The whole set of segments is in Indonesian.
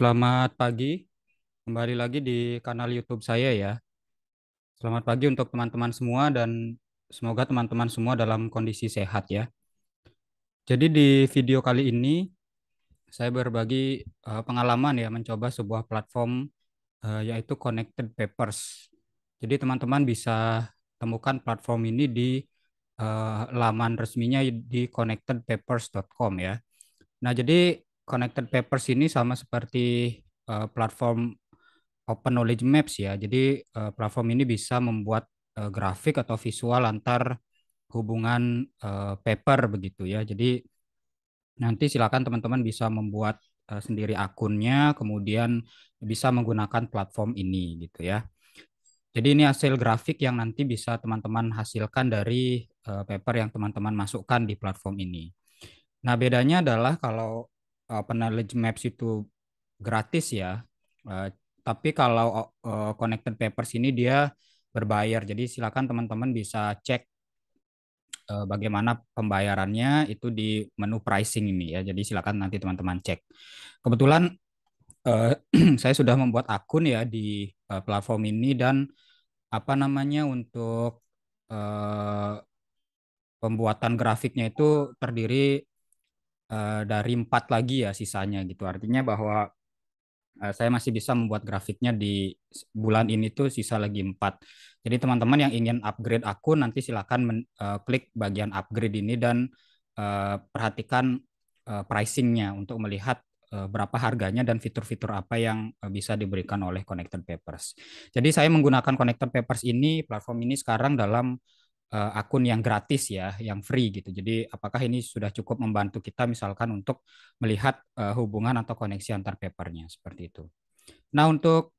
Selamat pagi, kembali lagi di kanal YouTube saya ya. Selamat pagi untuk teman-teman semua dan semoga teman-teman semua dalam kondisi sehat ya. Jadi di video kali ini saya berbagi eh, pengalaman ya mencoba sebuah platform eh, yaitu Connected Papers. Jadi teman-teman bisa temukan platform ini di eh, laman resminya di connectedpapers.com ya. Nah, jadi connected papers ini sama seperti uh, platform open knowledge maps ya. Jadi uh, platform ini bisa membuat uh, grafik atau visual antar hubungan uh, paper begitu ya. Jadi nanti silakan teman-teman bisa membuat uh, sendiri akunnya kemudian bisa menggunakan platform ini gitu ya. Jadi ini hasil grafik yang nanti bisa teman-teman hasilkan dari uh, paper yang teman-teman masukkan di platform ini. Nah, bedanya adalah kalau Eh, apa knowledge maps itu gratis ya. Uh, tapi kalau uh, connected papers ini dia berbayar. Jadi silakan teman-teman bisa cek uh, bagaimana pembayarannya itu di menu pricing ini ya. Jadi silakan nanti teman-teman cek. Kebetulan uh, saya sudah membuat akun ya di uh, platform ini dan apa namanya untuk uh, pembuatan grafiknya itu terdiri Eh, dari empat lagi ya sisanya gitu. Artinya bahwa eh, saya masih bisa membuat grafiknya di bulan ini tuh sisa lagi empat. Jadi teman-teman yang ingin upgrade akun nanti silakan eh, klik bagian upgrade ini dan perhatikan uh, pricingnya untuk melihat berapa harganya dan fitur-fitur apa yang bisa diberikan oleh Connected Papers. Jadi saya menggunakan Connected Papers ini, platform ini sekarang dalam uh, akun yang gratis ya, yang free gitu. Jadi apakah ini sudah cukup membantu kita misalkan untuk melihat uh, hubungan atau koneksi antar papernya seperti itu. Nah untuk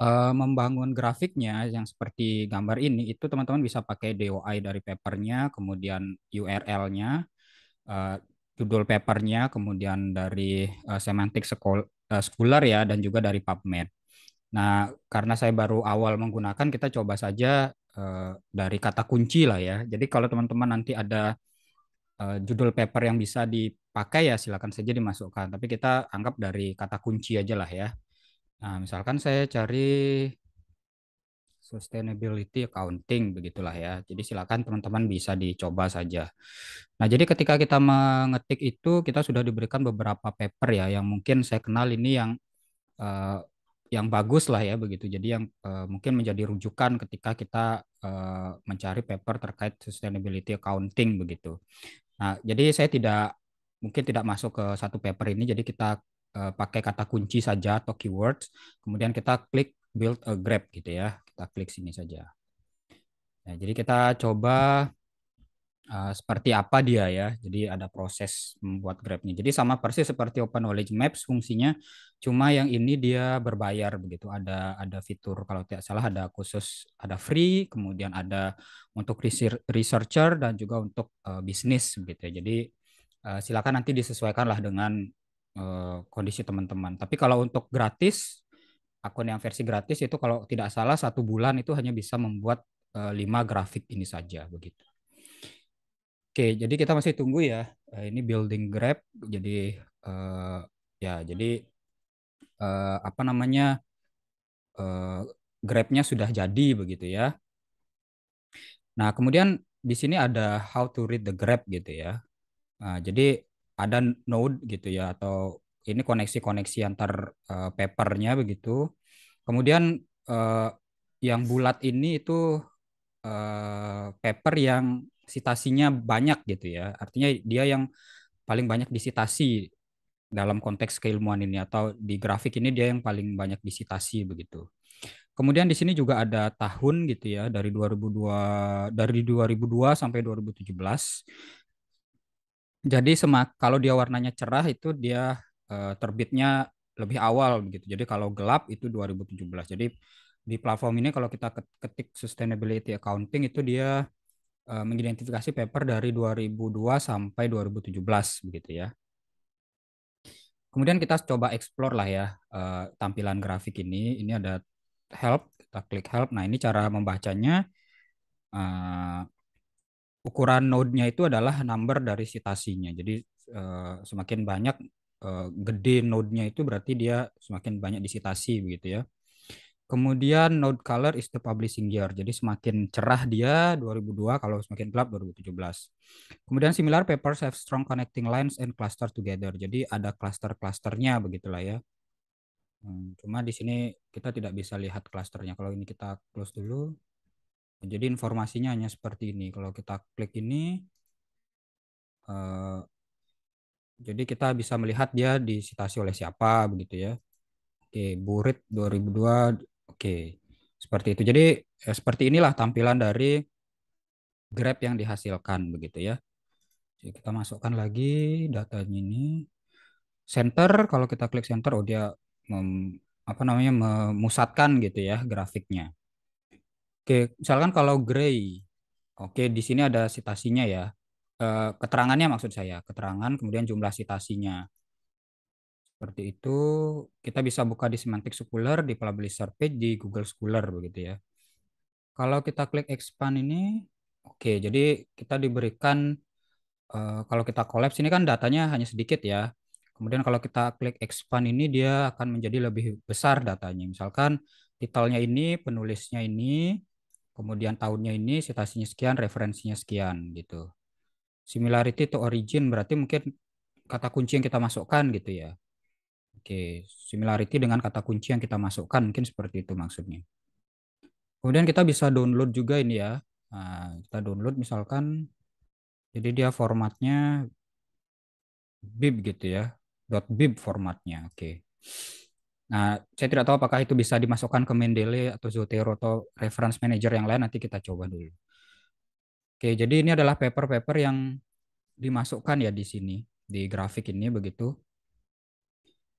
uh, membangun grafiknya yang seperti gambar ini itu teman-teman bisa pakai DOI dari papernya, kemudian URL-nya, uh, judul papernya, kemudian dari uh, semantik sekol scholar ya dan juga dari PubMed. Nah, karena saya baru awal menggunakan, kita coba saja Eh, dari kata kunci lah ya. Jadi kalau teman-teman nanti ada eh, judul paper yang bisa dipakai ya silakan saja dimasukkan. Tapi kita anggap dari kata kunci aja lah ya. Nah, misalkan saya cari sustainability accounting begitulah ya. Jadi silakan teman-teman bisa dicoba saja. Nah, jadi ketika kita mengetik itu kita sudah diberikan beberapa paper ya yang mungkin saya kenal ini yang eh, yang bagus lah ya begitu. Jadi yang uh, mungkin menjadi rujukan ketika kita uh, mencari paper terkait sustainability accounting begitu. Nah, jadi saya tidak mungkin tidak masuk ke satu paper ini. Jadi kita uh, pakai kata kunci saja atau keywords. Kemudian kita klik build a grab gitu ya. Kita klik sini saja. Nah, jadi kita coba Eh, seperti apa dia ya. Jadi ada proses membuat Grabnya. Jadi sama persis seperti Open Knowledge Maps fungsinya, cuma yang ini dia berbayar begitu. Ada ada fitur kalau tidak salah ada khusus ada free, kemudian ada untuk researcher dan juga untuk uh, bisnis begitu. Ya. Jadi uh, silakan nanti disesuaikanlah dengan uh, kondisi teman-teman. Tapi kalau untuk gratis akun yang versi gratis itu kalau tidak salah satu bulan itu hanya bisa membuat lima grafik ini saja begitu. Oke, jadi kita masih tunggu ya. Eh, ini building Grab, jadi uh, ya, jadi uh, apa namanya uh, Grabnya sudah jadi begitu ya. Nah, kemudian di sini ada how to read the Grab gitu ya. Nah, jadi ada node gitu ya atau ini koneksi-koneksi antar uh, papernya begitu. Kemudian uh, yang bulat ini itu uh, paper yang sitasinya banyak gitu ya. Artinya dia yang paling banyak disitasi dalam konteks keilmuan ini atau di grafik ini dia yang paling banyak disitasi begitu. Kemudian di sini juga ada tahun gitu ya dari 2002 dari 2002 sampai 2017. Jadi semak kalau dia warnanya cerah itu dia eh, terbitnya lebih awal begitu. Jadi kalau gelap itu 2017. Jadi di platform ini kalau kita ketik sustainability accounting itu dia Eh, mengidentifikasi paper dari 2002 sampai 2017 begitu ya. Kemudian kita coba explore lah ya eh, tampilan grafik ini. Ini ada help, kita klik help. Nah, ini cara membacanya eh, ukuran node-nya itu adalah number dari citasinya. Jadi semakin banyak gede node-nya itu berarti dia semakin banyak disitasi begitu ya. Kemudian Node Color is the publishing year. Jadi semakin cerah dia 2002 kalau semakin gelap 2017. Kemudian similar papers have strong connecting lines and cluster together. Jadi ada cluster-clusternya begitulah ya. Hmm, cuma di sini kita tidak bisa lihat clusternya. Kalau ini kita close dulu. Jadi informasinya hanya seperti ini. Kalau kita klik ini uh, jadi kita bisa melihat dia disitasi oleh siapa begitu ya. Oke, Burit 2002 Oke, seperti itu. Jadi eh, seperti inilah tampilan dari Grab yang dihasilkan begitu ya. Jadi kita masukkan lagi datanya ini. Center, kalau kita klik center, oh dia mem, apa namanya memusatkan gitu ya grafiknya. Oke, misalkan kalau gray, oke di sini ada sitasinya ya. Eh, keterangannya maksud saya, keterangan kemudian jumlah sitasinya. Seperti itu kita bisa buka di Semantic Schooler, di Publish Page di Google Scholar begitu ya. Kalau kita klik expand ini, oke jadi kita diberikan uh, kalau kita collapse ini kan datanya hanya sedikit ya. Kemudian kalau kita klik expand ini dia akan menjadi lebih besar datanya. Misalkan titelnya ini, penulisnya ini, kemudian tahunnya ini, citasinya sekian, referensinya sekian gitu. Similarity to origin berarti mungkin kata kunci yang kita masukkan gitu ya. Oke, similarity dengan kata kunci yang kita masukkan mungkin seperti itu maksudnya. Kemudian kita bisa download juga ini ya. Nah, kita download misalkan, jadi dia formatnya bib gitu ya, .bib formatnya. Oke. Nah, saya tidak tahu apakah itu bisa dimasukkan ke Mendeley atau Zotero atau reference manager yang lain nanti kita coba dulu. Oke, jadi ini adalah paper-paper yang dimasukkan ya di sini di grafik ini begitu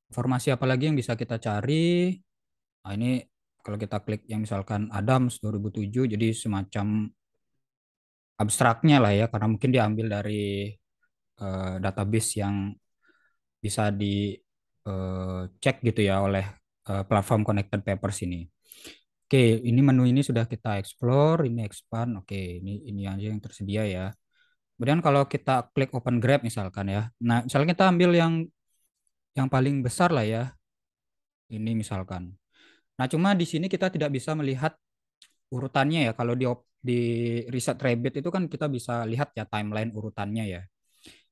informasi apa lagi yang bisa kita cari? Nah, ini kalau kita klik yang misalkan Adams 2007 jadi semacam abstraknya lah ya karena mungkin diambil dari uh, database yang bisa dicek eh, uh, gitu ya oleh uh, platform Connected Papers ini. Oke, ini menu ini sudah kita explore, ini expand. Oke, ini ini aja yang tersedia ya. Kemudian kalau kita klik open grab misalkan ya. Nah, misalnya kita ambil yang yang paling besar lah ya. Ini misalkan. Nah, cuma di sini kita tidak bisa melihat urutannya ya. Kalau di di riset Rabbit itu kan kita bisa lihat ya timeline urutannya ya.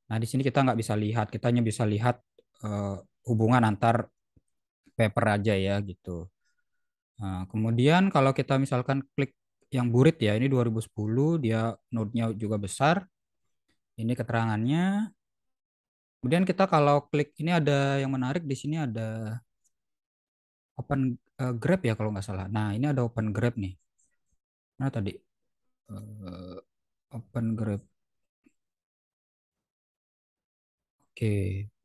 Nah, di sini kita nggak bisa lihat, kita hanya bisa lihat uh, hubungan antar paper aja ya gitu. Nah, kemudian kalau kita misalkan klik yang burit ya, ini 2010, dia node-nya juga besar. Ini keterangannya. Kemudian kita kalau klik ini ada yang menarik di sini ada open uh, grab ya kalau nggak salah. Nah ini ada open grab nih. Nah tadi? Uh, open grab. Oke,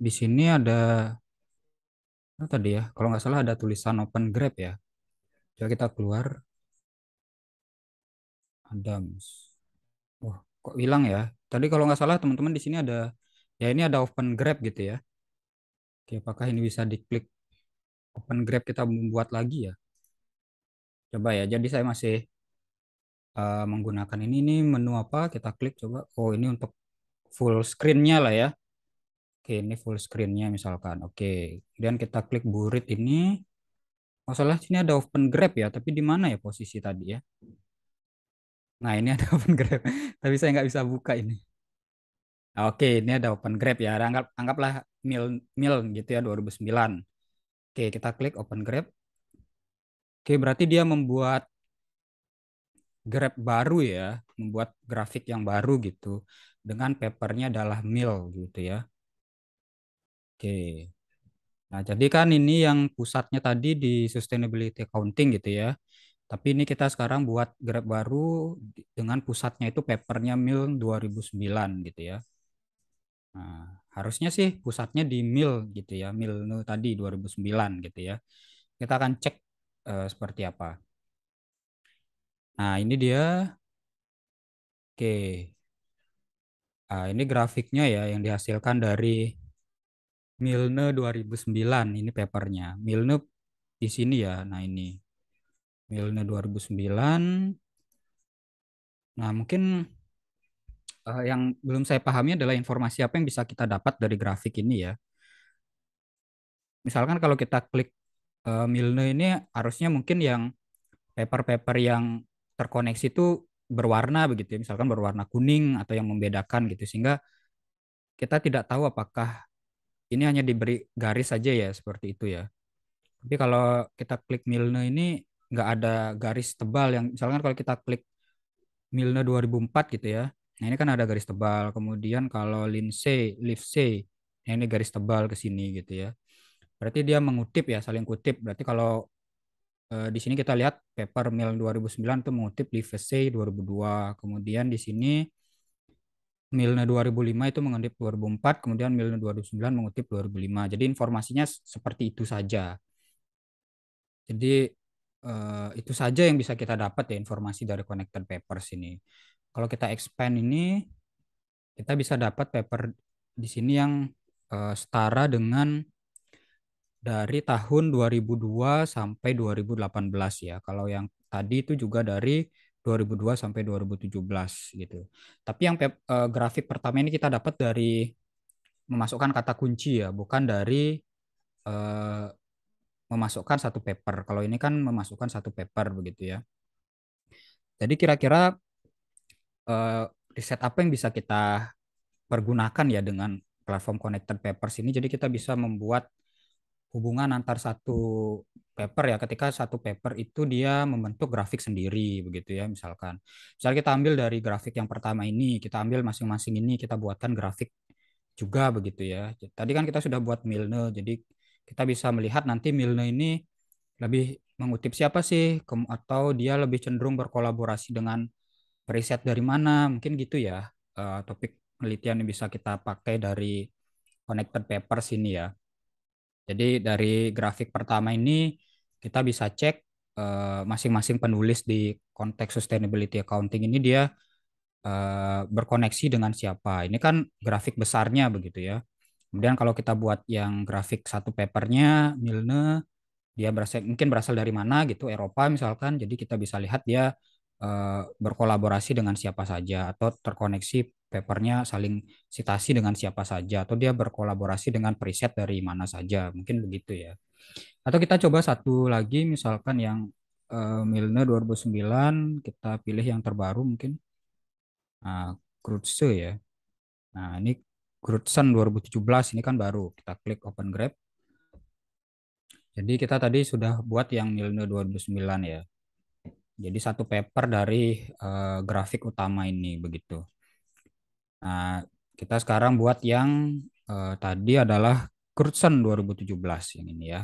di sini ada Nah tadi ya? Kalau nggak salah ada tulisan open grab ya. Coba kita keluar. Adams. Wah, kok hilang ya? Tadi kalau nggak salah teman-teman di sini ada Ya ini ada open grab gitu ya. Oke, apakah ini bisa diklik open grab kita membuat lagi ya? Coba ya, jadi saya masih uh, menggunakan ini. Ini menu apa? Kita klik coba. Oh ini untuk full screennya lah ya. Oke, ini full screennya misalkan. Oke, kemudian kita klik burit ini. Masalah sini ada open grab ya, tapi di mana ya posisi tadi ya? Nah ini ada open grab, tapi saya nggak bisa buka ini. Nah, oke, ini ada open grab ya. Anggap anggaplah mil mil gitu ya 2009. Oke, kita klik open grab. Oke, berarti dia membuat grab baru ya, membuat grafik yang baru gitu dengan papernya adalah mil gitu ya. Oke. Nah, jadi kan ini yang pusatnya tadi di sustainability accounting gitu ya. Tapi ini kita sekarang buat grab baru dengan pusatnya itu papernya mil 2009 gitu ya. Nah, harusnya sih pusatnya di Mil gitu ya, Mil tadi 2009 gitu ya. Kita akan cek e, seperti apa. Nah, ini dia. Oke. Nah, ini grafiknya ya yang dihasilkan dari Milne 2009 ini papernya. Milne di sini ya. Nah, ini. Milne 2009. Nah, mungkin uh, yang belum saya pahami adalah informasi apa yang bisa kita dapat dari grafik ini ya. Misalkan kalau kita klik uh, Milne ini harusnya mungkin yang paper-paper yang terkoneksi itu berwarna begitu ya, misalkan berwarna kuning atau yang membedakan gitu sehingga kita tidak tahu apakah ini hanya diberi garis saja ya seperti itu ya. Tapi kalau kita klik Milne ini nggak ada garis tebal yang misalkan kalau kita klik Milne 2004 gitu ya Nah ini kan ada garis tebal. Kemudian kalau Lindsay, Livesey, nah ini garis tebal ke sini gitu ya. Berarti dia mengutip ya, saling kutip. Berarti kalau eh, di sini kita lihat paper ribu 2009 itu mengutip ribu 2002. Kemudian di sini Milne 2005 itu mengutip 2004, kemudian Milne 2009 mengutip 2005. Jadi informasinya seperti itu saja. Jadi Uh, itu saja yang bisa kita dapat ya informasi dari connected papers ini kalau kita expand ini kita bisa dapat paper di sini yang uh, setara dengan dari tahun 2002 sampai 2018 ya. Kalau yang tadi itu juga dari 2002 sampai 2017 gitu. Tapi yang uh, grafik pertama ini kita dapat dari memasukkan kata kunci ya, bukan dari uh, memasukkan satu paper. Kalau ini kan memasukkan satu paper begitu ya. Jadi kira-kira uh, riset apa yang bisa kita pergunakan ya dengan platform connected papers ini jadi kita bisa membuat hubungan antar satu paper ya ketika satu paper itu dia membentuk grafik sendiri begitu ya misalkan misalnya kita ambil dari grafik yang pertama ini kita ambil masing-masing ini kita buatkan grafik juga begitu ya tadi kan kita sudah buat Milne jadi kita bisa melihat nanti Milne ini lebih mengutip siapa sih atau dia lebih cenderung berkolaborasi dengan riset dari mana mungkin gitu ya uh, topik penelitian yang bisa kita pakai dari connected papers ini ya jadi dari grafik pertama ini kita bisa cek eh, masing-masing uh, penulis di konteks sustainability accounting ini dia uh, berkoneksi dengan siapa ini kan grafik besarnya begitu ya kemudian kalau kita buat yang grafik satu papernya Milne dia berasal mungkin berasal dari mana gitu Eropa misalkan jadi kita bisa lihat dia Eh, berkolaborasi dengan siapa saja atau terkoneksi papernya saling citasi dengan siapa saja atau dia berkolaborasi dengan preset dari mana saja mungkin begitu ya atau kita coba satu lagi misalkan yang uh, Milne 2009 kita pilih yang terbaru mungkin nah, Krutse ya nah ini Grudson 2017 ini kan baru kita klik open grab jadi kita tadi sudah buat yang Milne 2009 ya jadi satu paper dari uh, grafik utama ini begitu. Nah, kita sekarang buat yang uh, tadi adalah Knudsen 2017 yang ini ya.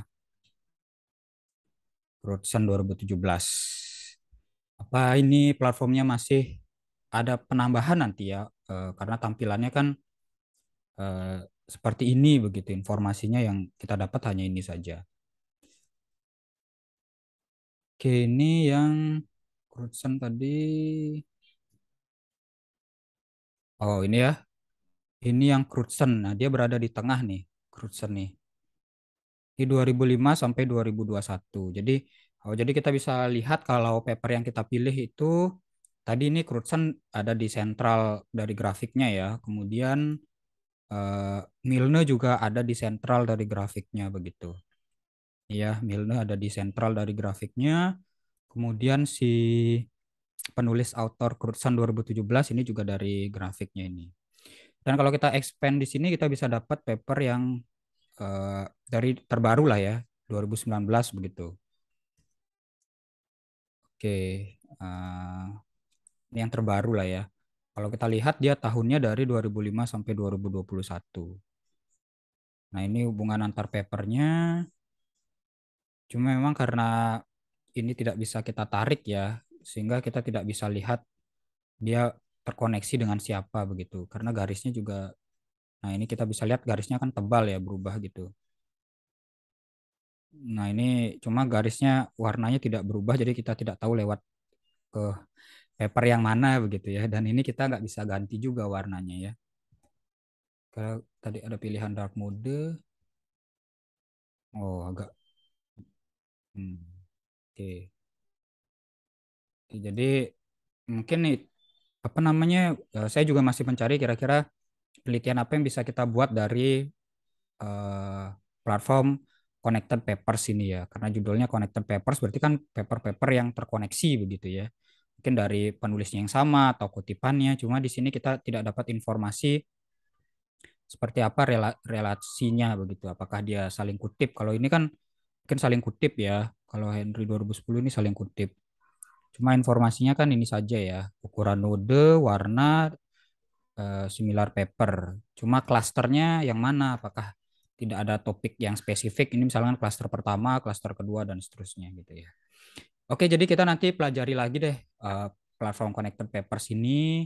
Knudsen 2017. Apa ini platformnya masih ada penambahan nanti ya uh, karena tampilannya kan uh, seperti ini begitu informasinya yang kita dapat hanya ini saja. Oke, ini yang Crutson tadi. Oh, ini ya. Ini yang Crutson. Nah, dia berada di tengah nih, Crutson nih. Di 2005 sampai 2021. Jadi, oh, jadi kita bisa lihat kalau paper yang kita pilih itu tadi ini Crutson ada di sentral dari grafiknya ya. Kemudian eh, Milne juga ada di sentral dari grafiknya begitu ya Milne ada di sentral dari grafiknya kemudian si penulis autor Kursan 2017 ini juga dari grafiknya ini dan kalau kita expand di sini kita bisa dapat paper yang uh, dari terbaru lah ya 2019 begitu oke uh, ini yang terbaru lah ya kalau kita lihat dia tahunnya dari 2005 sampai 2021 nah ini hubungan antar papernya Cuma memang karena ini tidak bisa kita tarik ya, sehingga kita tidak bisa lihat dia terkoneksi dengan siapa begitu. Karena garisnya juga, nah ini kita bisa lihat garisnya kan tebal ya, berubah gitu. Nah ini cuma garisnya warnanya tidak berubah, jadi kita tidak tahu lewat ke paper yang mana begitu ya. Dan ini kita nggak bisa ganti juga warnanya ya. Kalau tadi ada pilihan dark mode, Oh, agak Hmm. Oke. Okay. Jadi mungkin nih apa namanya? Eh, saya juga masih mencari kira-kira penelitian apa yang bisa kita buat dari uh, platform connected papers ini ya. Karena judulnya connected papers berarti kan paper-paper yang terkoneksi begitu ya. Mungkin dari penulisnya yang sama atau kutipannya. Cuma di sini kita tidak dapat informasi seperti apa rela relasinya begitu. Apakah dia saling kutip? Kalau ini kan kan saling kutip ya. Kalau Henry 2010 ini saling kutip. Cuma informasinya kan ini saja ya. Ukuran node, warna, eh, similar paper. Cuma klasternya yang mana? Apakah tidak ada topik yang spesifik? Ini misalnya klaster kan pertama, klaster kedua, dan seterusnya gitu ya. Oke, jadi kita nanti pelajari lagi deh eh, platform Connected Papers ini.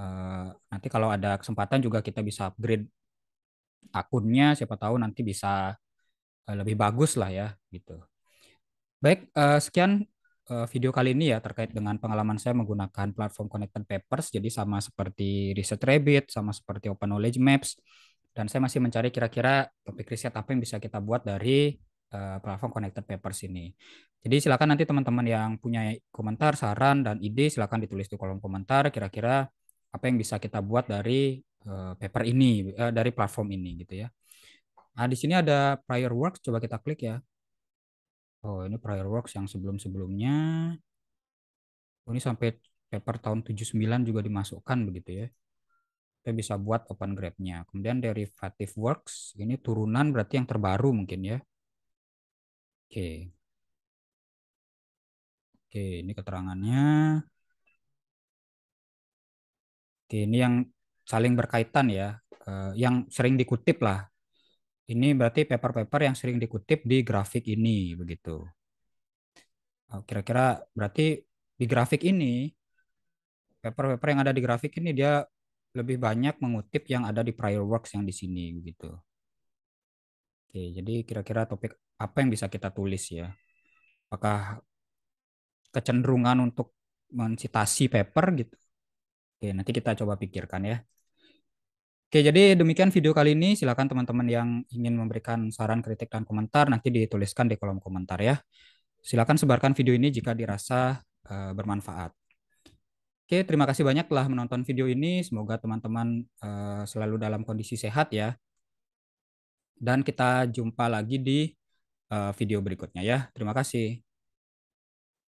Eh, nanti kalau ada kesempatan juga kita bisa upgrade akunnya. Siapa tahu nanti bisa Eh, lebih bagus lah ya gitu. Baik, eh, sekian eh, video kali ini ya terkait dengan pengalaman saya menggunakan platform Connected Papers. Jadi sama seperti Research Rabbit, sama seperti Open Knowledge Maps, dan saya masih mencari kira-kira topik riset apa yang bisa kita buat dari platform Connected Papers ini. Jadi silakan nanti teman-teman yang punya komentar, saran, dan ide silakan ditulis di kolom komentar kira-kira apa yang bisa kita buat dari paper ini, dari platform ini gitu ya. Nah, di sini ada prior works, coba kita klik ya. Oh, ini prior works yang sebelum-sebelumnya. Oh, ini sampai paper tahun 79 juga dimasukkan begitu ya. Kita bisa buat open grade-nya. Kemudian derivative works, ini turunan berarti yang terbaru mungkin ya. Oke. Oke, ini keterangannya. Oke, ini yang saling berkaitan ya, eh, yang sering dikutip lah ini berarti paper-paper yang sering dikutip di grafik ini, begitu. Oh, kira-kira berarti di grafik ini, paper-paper yang ada di grafik ini dia lebih banyak mengutip yang ada di prior works yang di sini, begitu. Oke, jadi kira-kira topik apa yang bisa kita tulis ya? Apakah kecenderungan untuk mensitasi paper gitu? Oke, nanti kita coba pikirkan ya. Oke, jadi demikian video kali ini. Silakan teman-teman yang ingin memberikan saran, kritik, dan komentar nanti dituliskan di kolom komentar ya. Silakan sebarkan video ini jika dirasa uh, bermanfaat. Oke, terima kasih banyak telah menonton video ini. Semoga teman-teman uh, selalu dalam kondisi sehat ya. Dan kita jumpa lagi di uh, video berikutnya ya. Terima kasih.